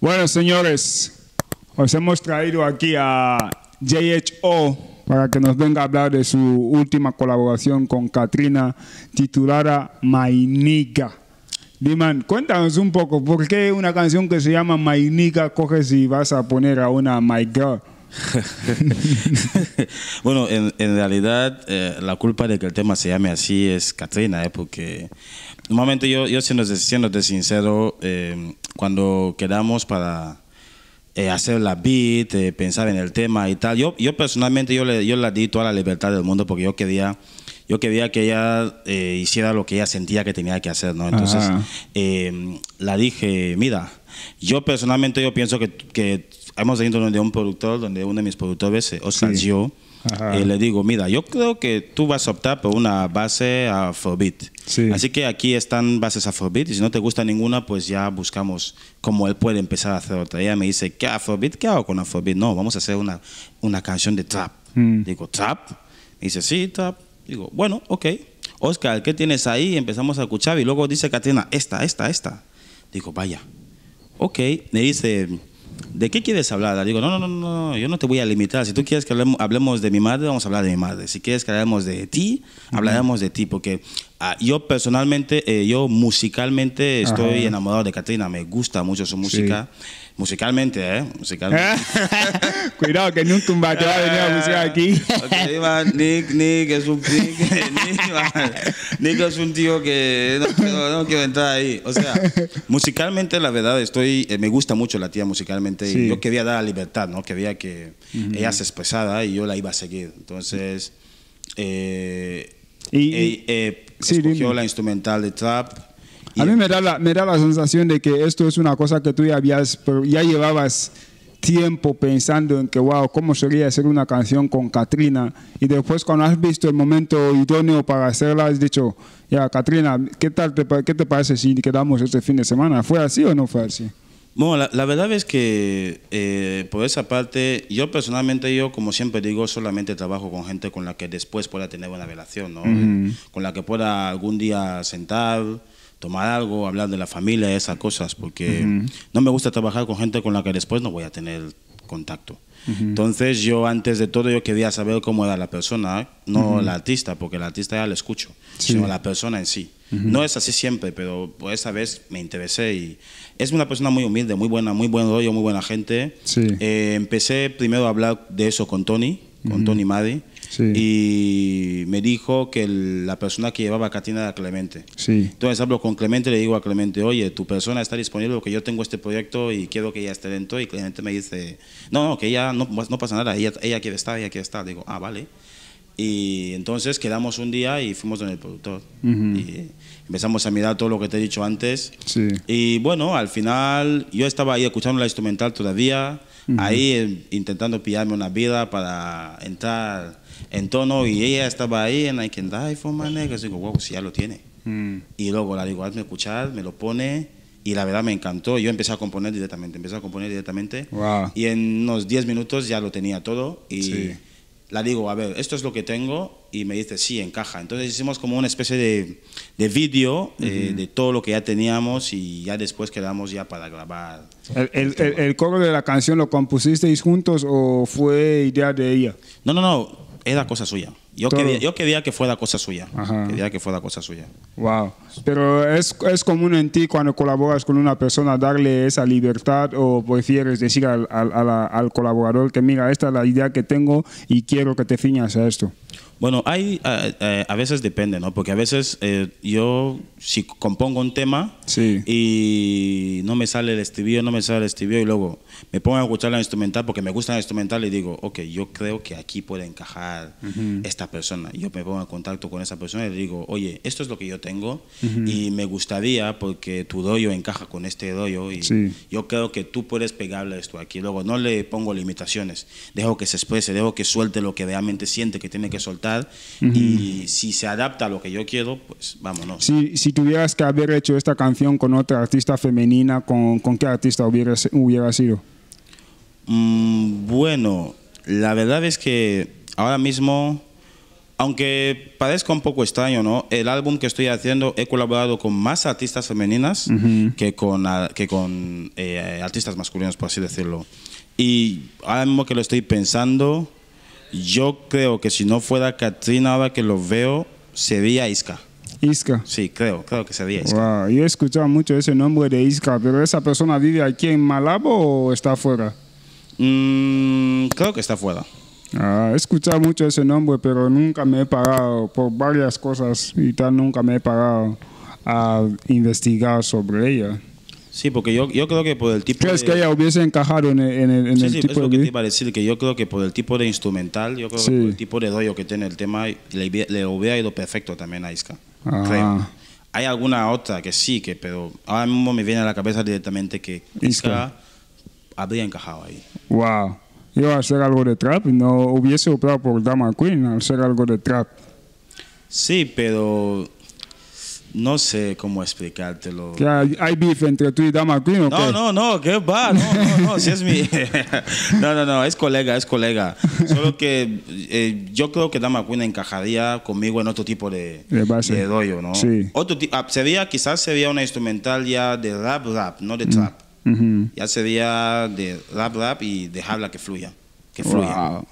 Bueno, señores, os hemos traído aquí a JHO para que nos venga a hablar de su última colaboración con Katrina titulada Nigga. Diman, cuéntanos un poco, ¿por qué una canción que se llama Nigga coges y vas a poner a una My Girl? bueno, en, realidad eh, la culpa de que el tema se llame así es Katrina, eh, porque momento, yo, yo siendo de sincero, eh, cuando quedamos para eh, hacer la beat, eh, pensar en el tema y tal, yo, yo personalmente yo le, yo le di toda la libertad del mundo porque yo quería yo quería que ella hiciera lo que ella sentía que tenía que hacer, ¿no? Entonces, la dije, mira, yo personalmente yo pienso que, hemos venido donde un productor, donde uno de mis productores, Oscar yo, eh, le digo, mira, yo creo que tú vas a optar por una base a beat. Así que aquí están bases Afrobeat y si no te gusta ninguna, pues ya buscamos cómo él puede empezar a hacer otra. Ella me dice, ¿qué Afrobeat? ¿Qué hago con Afrobeat? No, vamos a hacer una, una canción de trap. Mm. Digo, ¿trap? Me dice, sí, trap. Digo, bueno, ok. Oscar, ¿qué tienes ahí? Empezamos a escuchar y luego dice Katrina, esta, esta, esta. Digo, vaya. Ok, me dice, ¿de qué quieres hablar? Digo, no, no, no, no, yo no te voy a limitar. Si tú quieres que hablemos, hablemos de mi madre, vamos a hablar de mi madre. Si quieres que hablemos de ti, hablaremos de ti, porque Ah, yo personalmente, eh, yo musicalmente estoy enamorado de Katrina, me gusta mucho su música. Musicalmente, ¿eh? Musicalmente. Cuidado, que nunca un bate va a venir a música aquí. Nick, Nick es un, Nick, Nick, es un tío que no quiero, entrar ahí. O sea, musicalmente, la verdad, estoy, eh, me gusta mucho la tía musicalmente. yo quería dar la libertad, ¿no? Quería que ella se expresara y yo la iba a seguir. Entonces, Eh, eh Sí, la instrumental de trap. A mí me da, la, me da la sensación de que esto es una cosa que tú ya habías, ya llevabas tiempo pensando en que, wow, ¿cómo sería hacer una canción con Katrina? Y después cuando has visto el momento idóneo para hacerla, has dicho, ya, Katrina, ¿qué tal qué te parece si quedamos este fin de semana? ¿Fue así o no fue así? Bueno, la, verdad es que eh, por esa parte, yo personalmente, yo como siempre digo, solamente trabajo con gente con la que después pueda tener una relación, ¿no? Con la que pueda algún día sentar, tomar algo, hablar de la familia, esas cosas, porque no me gusta trabajar con gente con la que después no voy a tener contacto. Entonces yo antes de todo yo quería saber cómo era la persona, ¿eh? no la artista, porque la artista ya la escucho, sino la persona en sí. No es así siempre, pero por esa vez me interesé y es una persona muy humilde, muy buena, muy buen rollo, muy buena gente. Eh, empecé primero a hablar de eso con Tony, con Tony Maddy. Y me dijo que la persona que llevaba a Catina era Clemente. Sí. Entonces hablo con Clemente y le digo a Clemente, oye, tu persona está disponible porque yo tengo este proyecto y quiero que ella esté dentro. Y Clemente me dice, no, no, que ella no, no pasa nada, ella, ella quiere estar, ella quiere estar. Digo, ah, vale. Y entonces quedamos un día y fuimos con el productor. Y empezamos a mirar todo lo que te he dicho antes. Y bueno, al final yo estaba ahí escuchando la instrumental todavía, ahí eh, intentando pillarme una vida para entrar en tono, y ella estaba ahí en I Can Die for My Niggas. Digo, wow, si pues, ya lo tiene. Mm. Y luego la digo, hazme escuchar, me lo pone. Y la verdad me encantó. Yo empecé a componer directamente, empecé a componer directamente. Y en unos 10 minutos ya lo tenía todo. Y la digo, a ver, esto es lo que tengo. Y me dice, sí, encaja. Entonces hicimos como una especie de, de vídeo eh, de todo lo que ya teníamos y ya después quedamos ya para grabar. El, este coro de la canción lo compusisteis juntos o fue idea de ella? No, no, no era cosa suya. Yo quería, yo quería que fuera cosa suya. Quería que fuera cosa suya. Wow. Pero es, común en ti cuando colaboras con una persona darle esa libertad o prefieres decir al, al, colaborador que mira, esta es la idea que tengo y quiero que te ciñas a esto. Bueno, hay eh, eh, a, veces depende, ¿no? Porque a veces eh, yo si compongo un tema y no me sale el estribillo, no me sale el estribillo y luego me pongo a escuchar la instrumental porque me gusta la instrumental y digo, ok, yo creo que aquí puede encajar esta persona. Yo me pongo en contacto con esa persona y le digo, oye, esto es lo que yo tengo y me gustaría porque tu doyo encaja con este doyo y yo creo que tú puedes pegarle esto aquí. Luego no le pongo limitaciones, dejo que se exprese, dejo que suelte lo que realmente siente que tiene que soltar y si se adapta a lo que yo quiero, pues vámonos. Si, si tuvieras que haber hecho esta canción con otra artista femenina, ¿con, con qué artista hubieras, hubiera sido? Mm, bueno, la verdad es que ahora mismo, aunque parezca un poco extraño, ¿no? El álbum que estoy haciendo he colaborado con más artistas femeninas que con, que con eh, artistas masculinos, por así decirlo. Y ahora mismo que lo estoy pensando, yo creo que si no fuera Katrina, ahora que lo veo, sería Isca. Isca. Sí, creo, creo que sería Isca. yo he escuchado mucho ese nombre de Isca, pero ¿esa persona vive aquí en Malabo o está afuera? Mm, creo que está fuera. Ah, he escuchado mucho ese nombre, pero nunca me he pagado por varias cosas y tal, nunca me he pagado a investigar sobre ella. Sí, porque yo, yo creo que por el tipo ¿Crees que ella hubiese encajado en el, en tipo es lo de... que te iba a decir, que yo creo que por el tipo de instrumental, yo creo que por el tipo de rollo que tiene el tema, le, hubiera ido perfecto también a Iska. Ah. Hay alguna otra que sí, que pero ahora mismo me viene a la cabeza directamente que Iska, Iska habría encajado ahí Wow. Yo a hacer algo de trap no hubiese optado por Dama Queen al hacer algo de trap. Sí, pero no sé cómo explicártelo. hay, beef entre tú y Dama Queen, ¿o qué? No, no, no, qué va, no, no, no, si es mi... no, no, no, es colega, es colega. Solo que eh, yo creo que Dama Queen encajaría conmigo en otro tipo de, de, base. rollo, ¿no? Sí. Ah, sería, quizás sería una instrumental ya de rap, rap, no de trap. Ya sería de rap, rap y dejarla que fluya. Que fluya.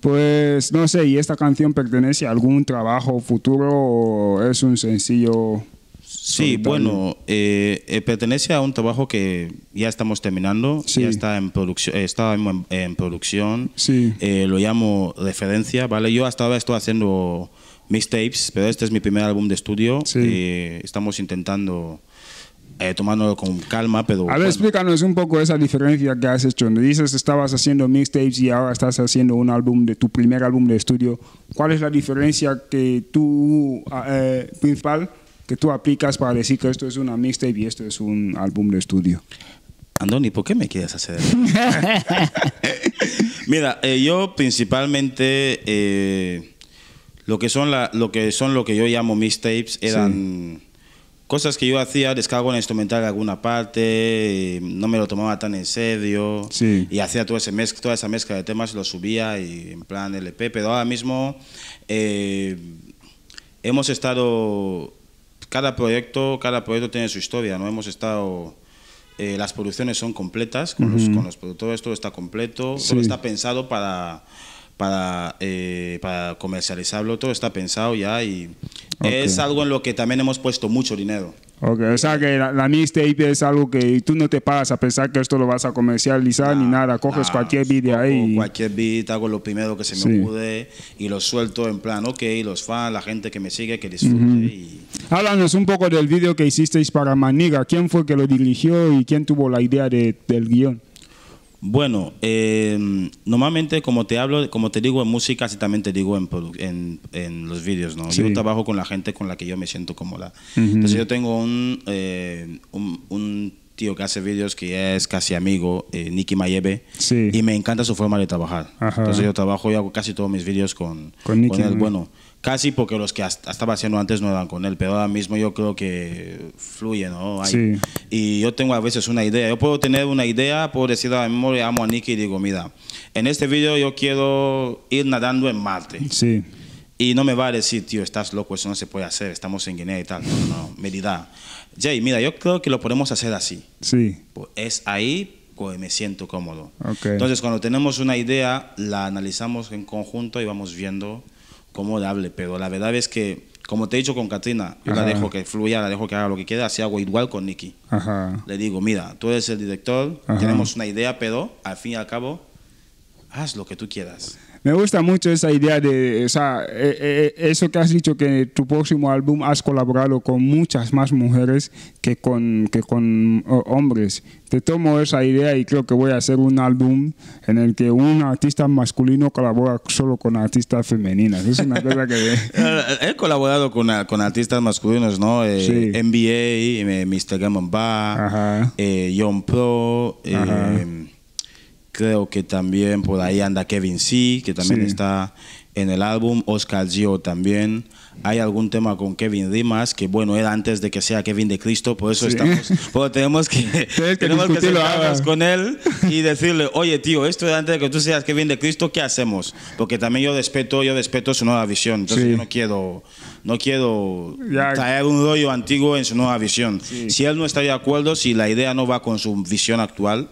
Pues no sé, ¿y esta canción pertenece a algún trabajo futuro o es un sencillo? Sí, bueno, eh, eh, pertenece a un trabajo que ya estamos terminando, ya está en producción, eh, en, producción. Sí. lo llamo referencia, ¿vale? Yo hasta ahora estoy haciendo mixtapes, pero este es mi primer álbum de estudio. Sí. estamos intentando eh, tomándolo con calma, pero... A ver, explícanos un poco esa diferencia que has hecho. Dices estabas haciendo mixtapes y ahora estás haciendo un álbum de tu primer álbum de estudio. ¿Cuál es la diferencia que tú, ah, eh, principal, que tú aplicas para decir que esto es una mixtape y esto es un álbum de estudio? Andoni, ¿por qué me quieres hacer Mira, eh, yo principalmente eh, lo que son lo que son lo que yo llamo mixtapes eran cosas que yo hacía, descargo en instrumental de alguna parte, no me lo tomaba tan en serio. Y hacía todo ese mes toda esa mezcla de temas, lo subía y en plan LP. Pero ahora mismo eh, hemos estado. Cada proyecto, cada proyecto tiene su historia, ¿no? Hemos estado. Eh, las producciones son completas con, los, productores, todo está completo, todo está pensado para para, eh, para comercializarlo. Todo está pensado ya y es algo en lo que también hemos puesto mucho dinero. Ok, o sea que la, la mixtape es algo que tú no te paras a pensar que esto lo vas a comercializar ni nada, coges cualquier vídeo de ahí. Cualquier beat, hago lo primero que se me sí. y lo suelto en plan, ok, los fans, la gente que me sigue, que disfrute. Háblanos un poco del video que hicisteis para Maniga, ¿quién fue que lo dirigió y quién tuvo la idea de, del guión? Bueno, eh, normalmente como te hablo, como te digo en música, así también te digo en, los vídeos, ¿no? Yo trabajo con la gente con la que yo me siento cómoda. Entonces yo tengo un eh, tío que hace vídeos que es casi amigo, eh, Nicky Mayebe. Y me encanta su forma de trabajar. Entonces yo trabajo y hago casi todos mis vídeos con, él. Bueno, casi porque los que estaba haciendo antes no eran con él, pero ahora mismo yo creo que fluye, ¿no? Y yo tengo a veces una idea. Yo puedo tener una idea, puedo decir a mi memoria, amo a Nicky y digo, mira, en este vídeo yo quiero ir nadando en Marte. Sí. Y no me va a decir, tío, estás loco, eso no se puede hacer, estamos en Guinea y tal. No, no, me dirá, Jay, mira, yo creo que lo podemos hacer así. Sí. es ahí pues me siento cómodo. Entonces, cuando tenemos una idea, la analizamos en conjunto y vamos viendo cómo darle. Pero la verdad es que, como te he dicho con Katrina, yo la dejo que fluya, la dejo que haga lo que quiera, así hago igual con Nicky. Ajá. Le digo, mira, tú eres el director, tenemos una idea, pero al fin y al cabo, haz lo que tú quieras. Me gusta mucho esa idea de, o sea, eh, eh, eso que has dicho, que tu próximo álbum has colaborado con muchas más mujeres que con, que con hombres. Te tomo esa idea y creo que voy a hacer un álbum en el que un artista masculino colabora solo con artistas femeninas. Es una cosa que... Eh, he colaborado con, artistas masculinos, ¿no? sí. NBA, Mr. Gammon Bar, John Pro. Creo que también por ahí anda Kevin C, que también está en el álbum, Oscar Gio también. Hay algún tema con Kevin Dimas, que bueno, era antes de que sea Kevin de Cristo, por eso estamos, tenemos que, que tenemos que ah. con él y decirle, oye tío, esto era antes de que tú seas Kevin de Cristo, ¿qué hacemos? Porque también yo respeto, yo respeto su nueva visión, entonces yo no quiero, no quiero traer un rollo antiguo en su nueva visión. Si él no está de acuerdo, si la idea no va con su visión actual,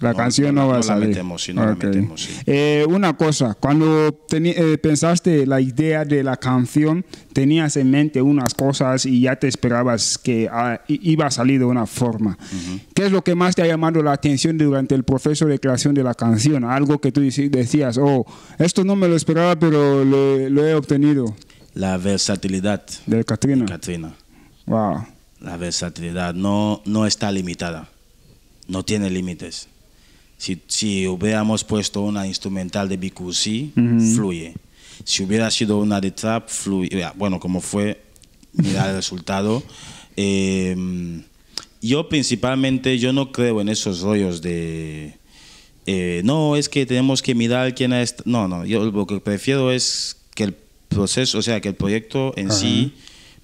la canción no, va a salir. La metemos, eh, una cosa, cuando eh, pensaste la idea de la canción, tenías en mente unas cosas y ya te esperabas que ah, iba a salir de una forma. ¿Qué es lo que más te ha llamado la atención durante el proceso de creación de la canción? Algo que tú decías, oh, esto no me lo esperaba, pero lo, he obtenido. La versatilidad. De Katrina. Katrina. Wow. La versatilidad no, no está limitada, no tiene límites si, hubiéramos puesto una instrumental de BQC, fluye. Si hubiera sido una de trap, fluye. Bueno, como fue, mirar el resultado. Em, yo principalmente, yo no creo en esos rollos de... Eh, no, es que tenemos que mirar quién es... No, no, yo lo que prefiero es que el proceso, o sea, que el proyecto en sí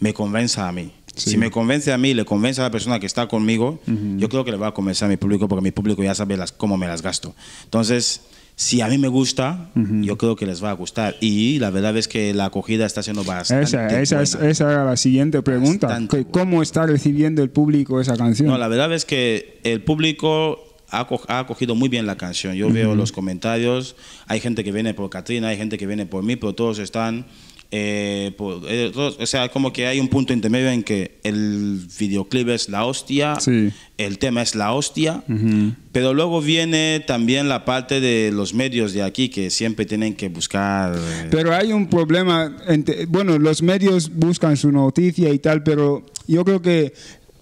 me convenza a mí. Si me convence a mí le convence a la persona que está conmigo, yo creo que le va a convencer a mi público porque mi público ya sabe cómo me las gasto. Entonces, si a mí me gusta, yo creo que les va a gustar. Y la verdad es que la acogida está siendo bastante. Esa, Es, esa la siguiente pregunta. ¿Cómo está recibiendo el público esa canción? No, la verdad es que el público ha, acogido muy bien la canción. Yo veo los comentarios, hay gente que viene por Katrina, hay gente que viene por mí, pero todos están eh, eh, o sea, como que hay un punto intermedio en que el videoclip es la hostia, el tema es la hostia, pero luego viene también la parte de los medios de aquí que siempre tienen que buscar. Eh, pero hay un problema, bueno, los medios buscan su noticia y tal, pero yo creo que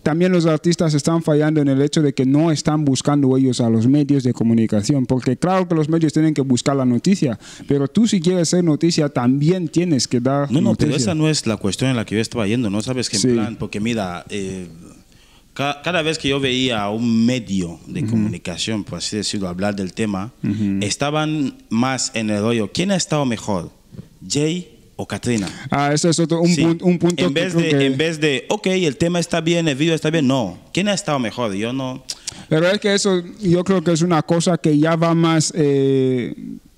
también los artistas están fallando en el hecho de que no están buscando ellos a los medios de comunicación, porque claro que los medios tienen que buscar la noticia, pero tú si quieres ser noticia también tienes que dar... No, no, pero esa no es la cuestión en la que yo estaba yendo, ¿no? Sabes que en plan, porque mira, eh, cada vez que yo veía a un medio de comunicación, por así decirlo, hablar del tema, estaban más en el hoyo. ¿quién ha estado mejor? Jay o Katrina. Ah, ese es otro, un, punto, en vez de En vez de, ok, el tema está bien, el video está bien, no. ¿Quién ha estado mejor? Yo no... Pero es que eso, yo creo que es una cosa que ya va más... Eh,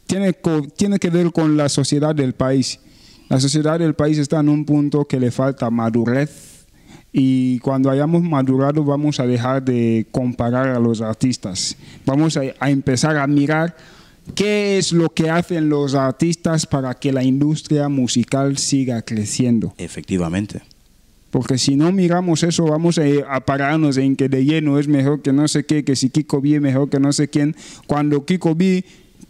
tiene, tiene que ver con la sociedad del país. La sociedad del país está en un punto que le falta madurez y cuando hayamos madurado vamos a dejar de comparar a los artistas. Vamos a, a empezar a mirar ¿Qué es lo que hacen los artistas para que la industria musical siga creciendo? Efectivamente. Porque si no miramos eso, vamos a, pararnos en que de lleno es mejor que no sé qué, que si Kiko B es mejor que no sé quién. Cuando Kiko B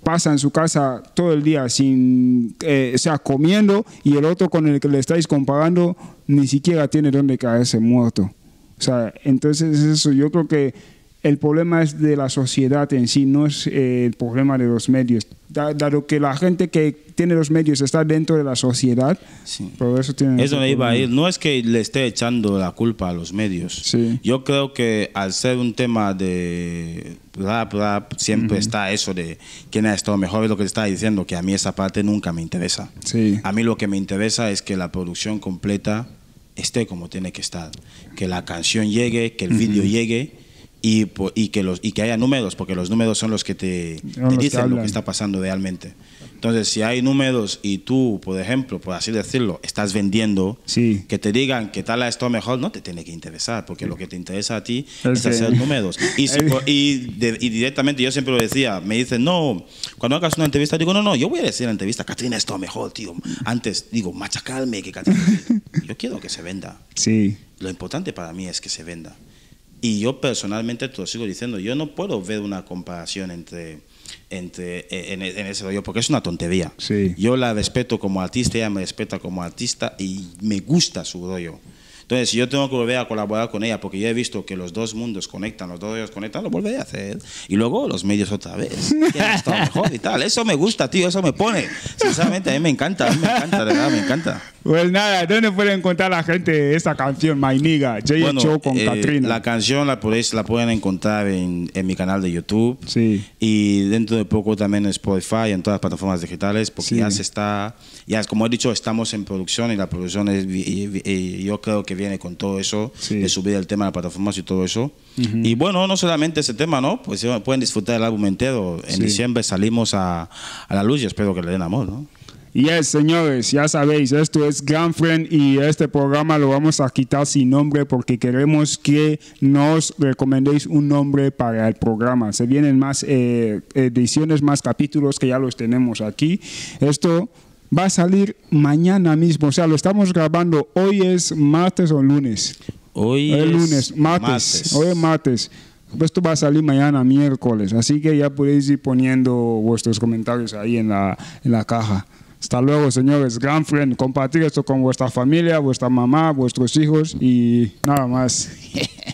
pasa en su casa todo el día sin, eh, o sea, comiendo y el otro con el que le estáis comparando ni siquiera tiene dónde caerse muerto. O sea, entonces eso yo creo que el problema es de la sociedad en sí, no es eh, el problema de los medios. Dado que la gente que tiene los medios está dentro de la sociedad, por eso tiene... Eso me iba a ir. No es que le esté echando la culpa a los medios. Yo creo que al ser un tema de rap, rap, siempre está eso de quién ha estado mejor. Es lo que está diciendo, que a mí esa parte nunca me interesa. A mí lo que me interesa es que la producción completa esté como tiene que estar. Que la canción llegue, que el vídeo llegue y, que los, y que haya números, porque los números son los que te, dicen lo que está pasando realmente. Entonces, si hay números y tú, por ejemplo, por así decirlo, estás vendiendo, que te digan que tal esto mejor, no te tiene que interesar, porque lo que te interesa a ti es hacer números. Y, directamente yo siempre lo decía, me dicen, no, cuando hagas una entrevista, digo, no, no, yo voy a decir la entrevista, Catrina, esto mejor, tío. Antes digo, machacarme, que Catrina. Yo quiero que se venda. Sí. Lo importante para mí es que se venda. Y yo personalmente te lo sigo diciendo, yo no puedo ver una comparación entre, entre e, e, en, ese rollo, porque es una tontería. Yo la respeto como artista, ella me respeta como artista y me gusta su rollo. Entonces, si yo tengo que volver a colaborar con ella, porque yo he visto que los dos mundos conectan, los dos ellos conectan, lo volveré a hacer. Y luego los medios otra vez. Que mejor y tal. Eso me gusta, tío, eso me pone. Sinceramente, a mí me encanta, me encanta, de verdad, me encanta. Pues nada, ¿dónde pueden encontrar la gente esa canción, My Nigga, Jay Show con eh, La canción la, podéis, la pueden encontrar en, en, mi canal de YouTube. Sí. Y dentro de poco también en Spotify, en todas las plataformas digitales, porque ya se está, ya como he dicho, estamos en producción y la producción es, y, yo creo que viene con todo eso, de subir el tema a plataformas y todo eso. Y bueno, no solamente ese tema, ¿no? Pues eh, pueden disfrutar el álbum entero. En diciembre salimos a, a la luz y espero que le den amor, ¿no? Yes, señores, ya sabéis, esto es Grand Friend y este programa lo vamos a quitar sin nombre porque queremos que nos recomendéis un nombre para el programa. Se vienen más eh, ediciones, más capítulos que ya los tenemos aquí. Esto va a salir mañana mismo, o sea, lo estamos grabando. Hoy es martes o lunes. Hoy, eh, es lunes, martes. Hoy es martes. Esto va a salir mañana miércoles, así que ya podéis ir poniendo vuestros comentarios ahí en la, en la caja. Hasta luego, señores. Gran friend, compartir esto con vuestra familia, vuestra mamá, vuestros hijos y nada más.